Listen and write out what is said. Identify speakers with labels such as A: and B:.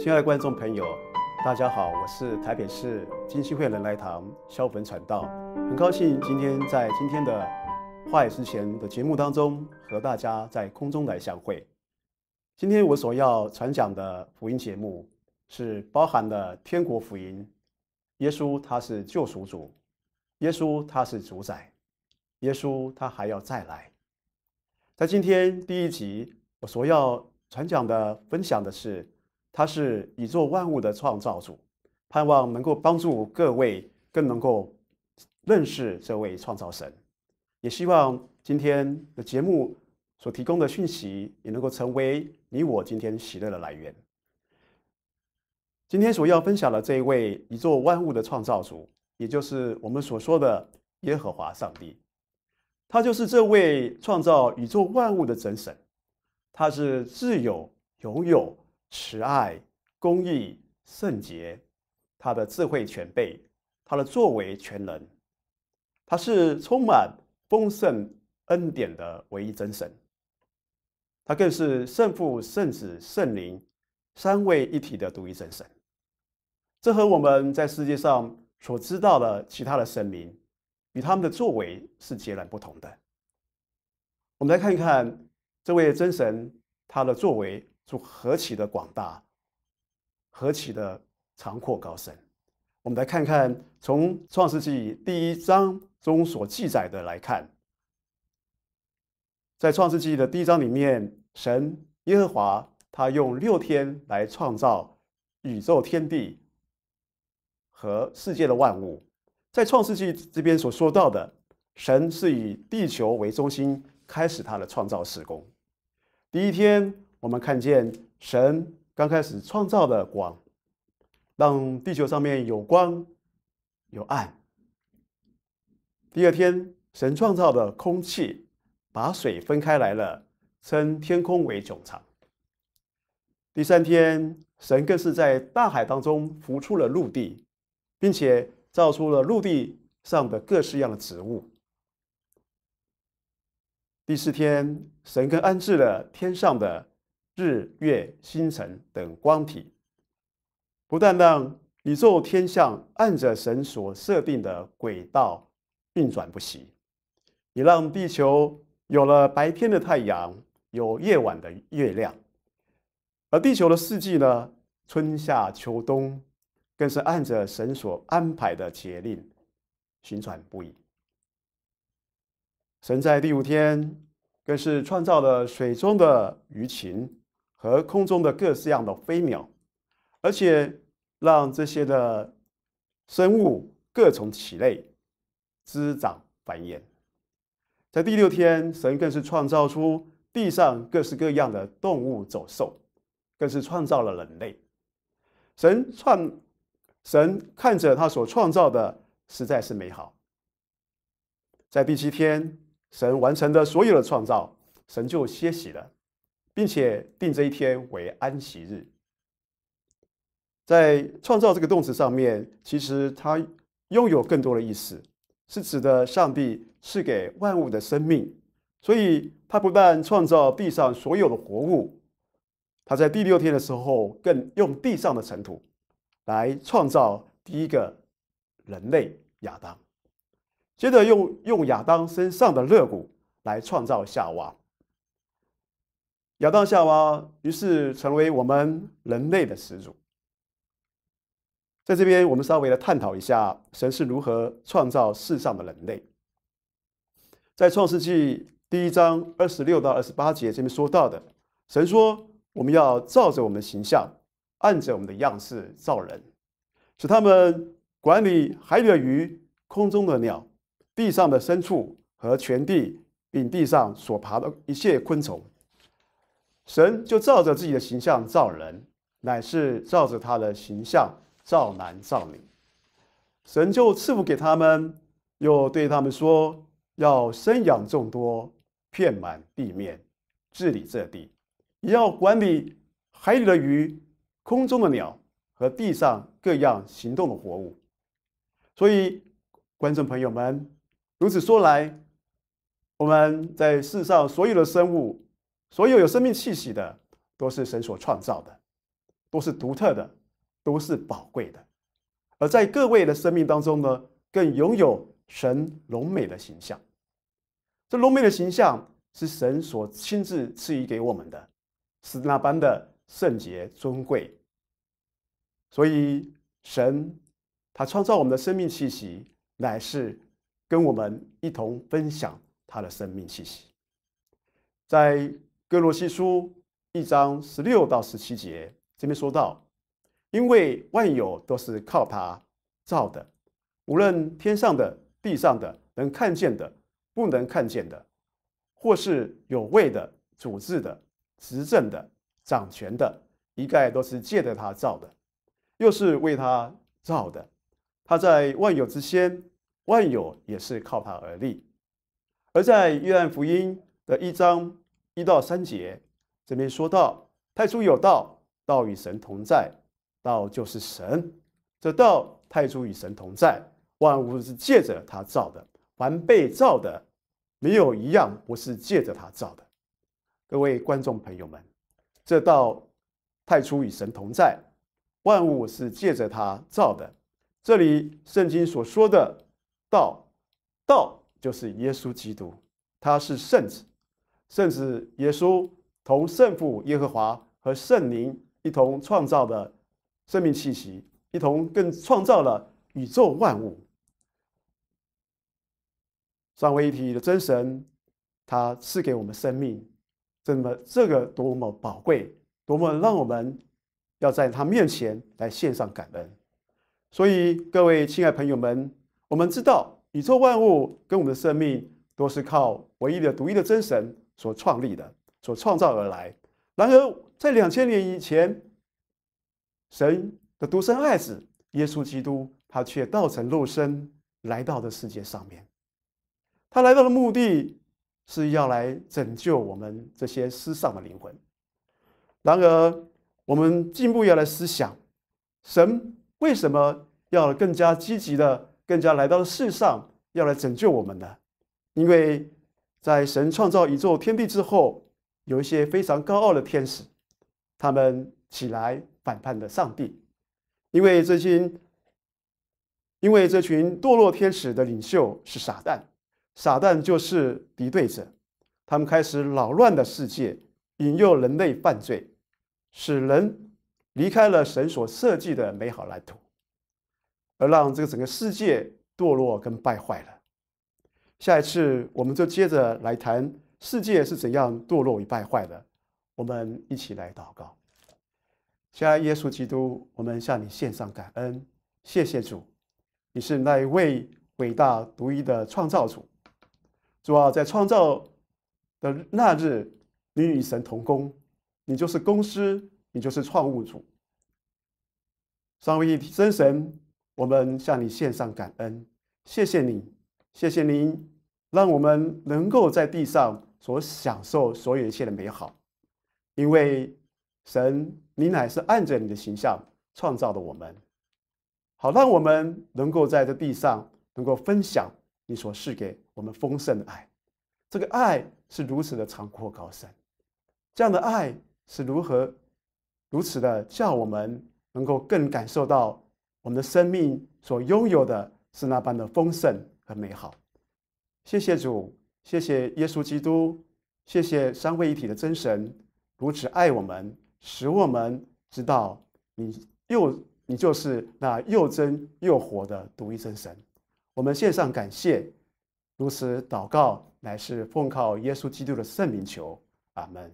A: 亲爱的观众朋友，大家好，我是台北市金兴会人来堂萧粉传道，很高兴今天在今天的话语之前的节目当中和大家在空中来相会。今天我所要传讲的福音节目是包含了天国福音，耶稣他是救赎主，耶稣他是主宰，耶稣他还要再来。在今天第一集我所要传讲的分享的是。他是宇宙万物的创造主，盼望能够帮助各位更能够认识这位创造神，也希望今天的节目所提供的讯息也能够成为你我今天喜乐的来源。今天所要分享的这一位宇宙万物的创造主，也就是我们所说的耶和华上帝，他就是这位创造宇宙万物的真神，他是自有、有有。慈爱、公义、圣洁，他的智慧全备，他的作为全能，他是充满丰盛恩典的唯一真神。他更是圣父、圣子、圣灵三位一体的独一真神。这和我们在世界上所知道的其他的神明与他们的作为是截然不同的。我们来看一看这位真神他的作为。何其的广大，何其的长阔高深！我们来看看从《创世纪》第一章中所记载的来看，在《创世纪》的第一章里面，神耶和华他用六天来创造宇宙天地和世界的万物。在《创世纪》这边所说到的，神是以地球为中心开始他的创造施工。第一天。我们看见神刚开始创造的光，让地球上面有光有暗。第二天，神创造的空气把水分开来了，称天空为穹苍。第三天，神更是在大海当中浮出了陆地，并且造出了陆地上的各式样的植物。第四天，神更安置了天上的。日月星辰等光体，不但让宇宙天象按着神所设定的轨道运转不息，也让地球有了白天的太阳，有夜晚的月亮，而地球的四季呢，春夏秋冬，更是按着神所安排的节令循环不已。神在第五天，更是创造了水中的鱼群。和空中的各式样的飞鸟，而且让这些的生物各从其类，滋长繁衍。在第六天，神更是创造出地上各式各样的动物走兽，更是创造了人类。神创神看着他所创造的实在是美好。在第七天，神完成的所有的创造，神就歇息了。并且定这一天为安息日。在“创造”这个动词上面，其实它拥有更多的意思，是指的上帝赐给万物的生命。所以，他不但创造地上所有的活物，他在第六天的时候，更用地上的尘土来创造第一个人类亚当，接着用用亚当身上的肋骨来创造夏娃。亚当下哇，于是成为我们人类的始祖。在这边，我们稍微来探讨一下神是如何创造世上的人类。在《创世纪》第一章二十六到二十八节这边说到的，神说：“我们要照着我们的形象，按着我们的样式造人，使他们管理海里的鱼、空中的鸟、地上的牲畜和全地，并地上所爬的一切昆虫。”神就照着自己的形象造人，乃是照着他的形象造男造女。神就赐福给他们，又对他们说：“要生养众多，遍满地面，治理这地；也要管理海里的鱼、空中的鸟和地上各样行动的活物。”所以，观众朋友们，如此说来，我们在世上所有的生物。所有有生命气息的，都是神所创造的，都是独特的，都是宝贵的。而在各位的生命当中呢，更拥有神荣美的形象。这荣美的形象是神所亲自赐予给我们的，是那般的圣洁尊贵。所以，神他创造我们的生命气息，乃是跟我们一同分享他的生命气息，在。格罗西书一章十六到十七节，这边说到，因为万有都是靠他造的，无论天上的、地上的、能看见的、不能看见的，或是有位的、主治的、执政的、掌权的，一概都是借着他造的，又是为他造的。他在万有之先，万有也是靠他而立。而在约翰福音的一章。一到三节，这边说到太初有道，道与神同在，道就是神。这道太初与神同在，万物是借着他造的，凡被造的，没有一样不是借着他造的。各位观众朋友们，这道太初与神同在，万物是借着他造的。这里圣经所说的道，道就是耶稣基督，他是圣子。甚至耶稣同圣父耶和华和圣灵一同创造的生命气息，一同更创造了宇宙万物。三位一体的真神，他赐给我们生命，这么这个多么宝贵，多么让我们要在他面前来献上感恩。所以，各位亲爱朋友们，我们知道宇宙万物跟我们的生命都是靠唯一的独一的真神。所创立的，所创造而来。然而，在两千年以前，神的独生爱子耶稣基督，他却道成肉身来到的世界上面。他来到的目的是要来拯救我们这些失丧的灵魂。然而，我们进一步要来思想，神为什么要更加积极的、更加来到世上，要来拯救我们呢？因为在神创造宇宙天地之后，有一些非常高傲的天使，他们起来反叛了上帝，因为这群因为这群堕落天使的领袖是撒旦，撒旦就是敌对者，他们开始扰乱的世界，引诱人类犯罪，使人离开了神所设计的美好蓝图，而让这个整个世界堕落跟败坏了。下一次，我们就接着来谈世界是怎样堕落与败坏的。我们一起来祷告。亲爱耶稣基督，我们向你献上感恩，谢谢主，你是那一位伟大独一的创造主。主啊，在创造的那日，你与神同工，你就是公司，你就是创物主。三位一体真神，我们向你献上感恩，谢谢你。谢谢您，让我们能够在地上所享受所有一切的美好，因为神，您乃是按着你的形象创造的我们，好让我们能够在这地上能够分享你所赐给我们丰盛的爱。这个爱是如此的长阔高深，这样的爱是如何如此的叫我们能够更感受到我们的生命所拥有的是那般的丰盛。很美好，谢谢主，谢谢耶稣基督，谢谢三位一体的真神如此爱我们，使我们知道你又你就是那又真又活的独一真神。我们献上感谢，如此祷告乃是奉靠耶稣基督的圣名求，阿门。